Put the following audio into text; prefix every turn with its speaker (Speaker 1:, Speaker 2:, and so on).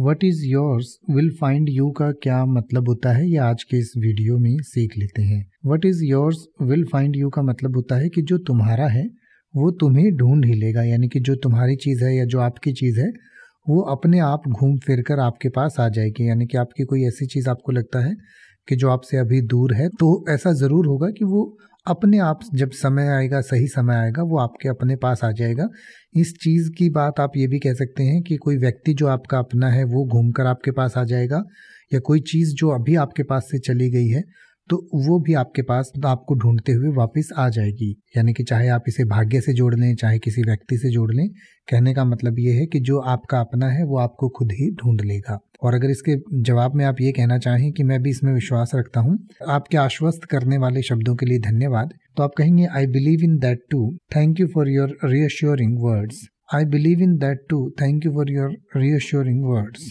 Speaker 1: what is yours will find you का क्या मतलब होता है ये आज के इस वीडियो में सीख लेते हैं what is yours will find you का मतलब होता है कि जो तुम्हारा है वो तुम्हें ढूंढ ही लेगा यानी कि जो तुम्हारी चीज़ है या जो आपकी चीज़ है वो अपने आप घूम फिर कर आपके पास आ जाएगी यानी कि आपकी कोई ऐसी चीज़ आपको लगता है कि जो आपसे अभी दूर है तो ऐसा ज़रूर होगा कि वो अपने आप जब समय आएगा सही समय आएगा वो आपके अपने पास आ जाएगा इस चीज़ की बात आप ये भी कह सकते हैं कि कोई व्यक्ति जो आपका अपना है वो घूम कर आपके पास आ जाएगा या कोई चीज़ जो अभी आपके पास से चली गई है तो वो भी आपके पास आपको ढूंढते हुए वापस आ जाएगी यानी कि चाहे आप इसे भाग्य से जोड़ लें चाहे किसी व्यक्ति से जोड़ लें कहने का मतलब ये है कि जो आपका अपना है वो आपको खुद ही ढूंढ लेगा और अगर इसके जवाब में आप ये कहना चाहें कि मैं भी इसमें विश्वास रखता हूँ आपके आश्वस्त करने वाले शब्दों के लिए धन्यवाद तो आप कहेंगे I believe in that too thank you for your reassuring words I believe in that too thank you for your reassuring words